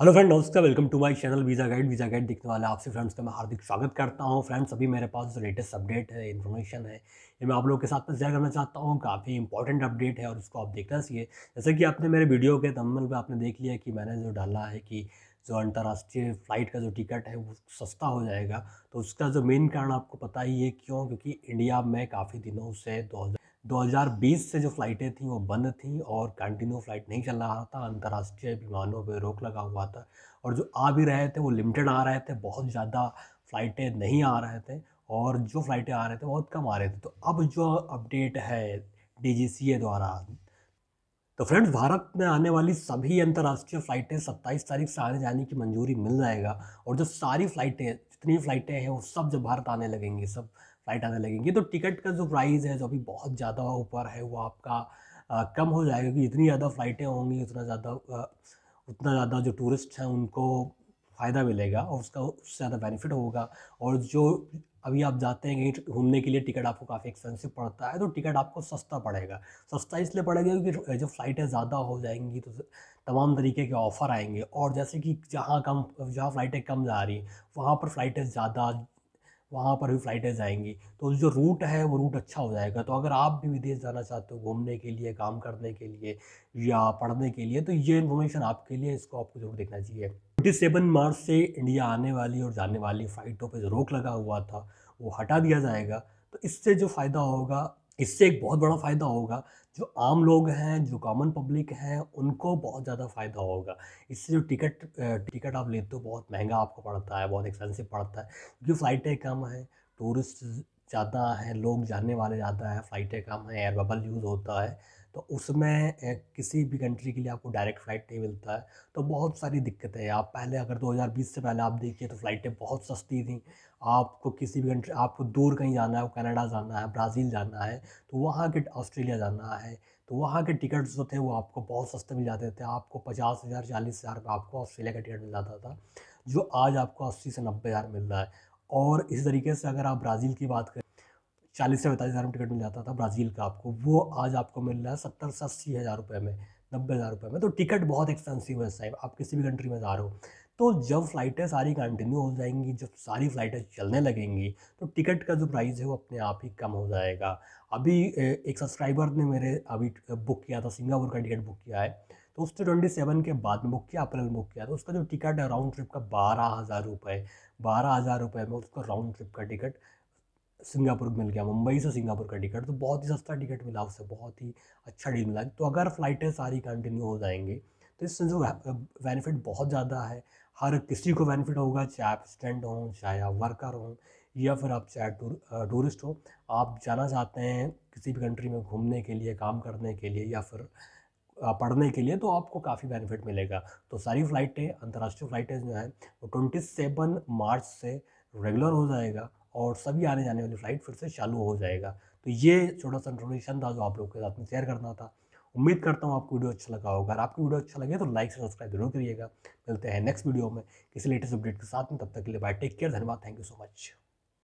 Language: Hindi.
हेलो फ्रेंड नमस्कार welcome to my channel visa guide visa guide देखने वाले आपसे फ्रेंड्स का मैं हार्दिक स्वागत करता हूं फ्रेंड्स अभी मेरे पास जो लेटेस्ट अपडेट है इन्फॉर्मेशन है ये मैं आप लोगों के साथ में शेयर करना चाहता हूं काफ़ी इंपॉर्टेंट अपडेट है और उसको आप देखना चाहिए जैसे कि आपने मेरे वीडियो के तमल पर आपने देख लिया कि मैंने जो डाला है कि जो अंतर्राष्ट्रीय फ़्लाइट का जो टिकट है वो सस्ता हो जाएगा तो उसका जो मेन कारण आपको पता ही है क्यों क्योंकि इंडिया में काफ़ी दिनों से दो 2020 से जो फ़्लाइटें थी वो बंद थी और कंटिन्यू फ़्लाइट नहीं चल रहा था अंतर्राष्ट्रीय विमानों पर रोक लगा हुआ था और जो आ भी रहे थे वो लिमिटेड आ रहे थे बहुत ज़्यादा फ़्लाइटें नहीं आ रहे थे और जो फ़्लाइटें आ रहे थे बहुत कम आ रहे थे तो अब जो अपडेट है डी द्वारा तो फ्रेंड्स भारत में आने वाली सभी अंतर्राष्ट्रीय फ़्लाइटें 27 तारीख से आने जाने की मंजूरी मिल जाएगा और जो सारी फ़्लाइटें जितनी फ़्लाइटें हैं वो सब जब भारत आने लगेंगी सब फ़्लाइट आने लगेंगी तो टिकट का जो प्राइस है जो अभी बहुत ज़्यादा ऊपर है वो आपका आ, कम हो जाएगा क्योंकि इतनी ज़्यादा फ़्लाइटें होंगी उतना ज़्यादा उतना ज़्यादा जो टूरिस्ट हैं उनको फ़ायदा मिलेगा और उसका उससे ज़्यादा बेनिफिट होगा और जो अभी आप जाते हैं कहीं घूमने के लिए टिकट आपको काफ़ी एक्सपेंसिव पड़ता है तो टिकट आपको सस्ता पड़ेगा सस्ता इसलिए पड़ेगा क्योंकि जब फ़्लाइटें ज़्यादा हो जाएंगी तो तमाम तरीके के ऑफ़र आएंगे और जैसे कि जहाँ कम जहाँ फ़्लाइटें कम जा रही वहाँ पर फ़्लाइटें ज़्यादा वहाँ पर भी फ़्लाइटें जाएंगी तो जो रूट है वो रूट अच्छा हो जाएगा तो अगर आप भी विदेश जाना चाहते हो घूमने के लिए काम करने के लिए या पढ़ने के लिए तो ये इन्फॉर्मेशन आपके लिए इसको आपको ज़रूर देखना चाहिए ट्वेंटी सेवन मार्च से इंडिया आने वाली और जाने वाली फ़्लाइटों पर जो रोक लगा हुआ था वो हटा दिया जाएगा तो इससे जो फ़ायदा होगा इससे एक बहुत बड़ा फ़ायदा होगा जो आम लोग हैं जो कॉमन पब्लिक हैं उनको बहुत ज़्यादा फ़ायदा होगा इससे जो टिकट टिकट आप लेते हो बहुत महंगा आपको पड़ता है बहुत एक्सपेंसिव पड़ता है क्योंकि फ़्लाइटें कम हैं टूरिस्ट ज़्यादा है लोग जानने वाले ज़्यादा है फ़्लाइटें कम है एयर बबल यूज़ होता है तो उसमें किसी भी कंट्री के लिए आपको डायरेक्ट फ़्लाइट नहीं मिलता है तो बहुत सारी दिक्कतें हैं आप पहले अगर 2020 से पहले आप देखिए तो फ़्लाइटें बहुत सस्ती थी आपको किसी भी कंट्री आपको दूर कहीं जाना है कनाडा जाना है ब्राज़ील जाना है तो वहाँ के ऑस्ट्रेलिया जाना है तो वहाँ के टिकट्स जो थे वो आपको बहुत सस्ते मिल जाते थे आपको पचास हज़ार चालीस हज़ार में आपको ऑस्ट्रेलिया का टिकट मिल जाता था जो आज आपको अस्सी से नब्बे हज़ार मिल रहा है और इसी तरीके से अगर आप ब्राज़ील की बात करें चालीस से पैंतालीस हज़ार में टिकट मिल जाता था ब्राज़ील का आपको वो आज आपको मिल रहा है सत्तर से अस्सी हज़ार रुपये में नब्बे हज़ार रुपये में तो टिकट बहुत एक्सपेंसिव है साहब आप किसी भी कंट्री में जा रहे हो तो जब फ़्लाइटें सारी कंटिन्यू हो जाएंगी जब सारी फ़्लाइटें चलने लगेंगी तो टिकट का जो प्राइस है वो अपने आप ही कम हो जाएगा अभी एक सब्सक्राइबर ने मेरे अभी बुक किया था सिंगापुर का टिकट बुक किया है तो उसने ट्वेंटी सेवन के बाद में बुक किया अप्रैल में बुक किया तो उसका जो टिकट है राउंड ट्रिप का बारह हज़ार रुपये बारह हज़ार रुपये में उसका राउंड ट्रिप का टिकट सिंगापुर मिल गया मुंबई से सिंगापुर का टिकट तो बहुत ही सस्ता टिकट मिला उससे बहुत ही अच्छा डील मिला तो अगर फ़्लाइटें सारी कंटिन्यू हो जाएंगे तो इससे जो बेनिफिट बहुत ज़्यादा है हर किसी को बेनिफिट होगा चाहे आप स्टूडेंट हों चाहे आप वर्कर हों या फिर आप चाहे टूरिस्ट हो आप जाना चाहते हैं किसी भी कंट्री में घूमने के लिए काम करने के लिए या फिर पढ़ने के लिए तो आपको काफ़ी बेनिफिट मिलेगा तो सारी फ़्लाइटें अंतर्राष्ट्रीय फ़्लाइटें जो हैं वो ट्वेंटी सेवन मार्च से रेगुलर हो जाएगा और सभी आने जाने वाली फ़्लाइट फिर से चालू हो जाएगा तो ये छोटा सा इन्फॉर्मेशन था जो आप लोग के साथ में शेयर करना था उम्मीद करता हूँ आपको वीडियो अच्छा लगा होगा अगर आपको वीडियो अच्छा लगे तो लाइक से सब्सक्राइब जरूर करिएगा मिलते हैं नेक्स्ट वीडियो में किसी लेटेस्ट अपडेट के साथ में तब तक के लिए बाय टेक केयर धन्यवाद थैंक यू सो मच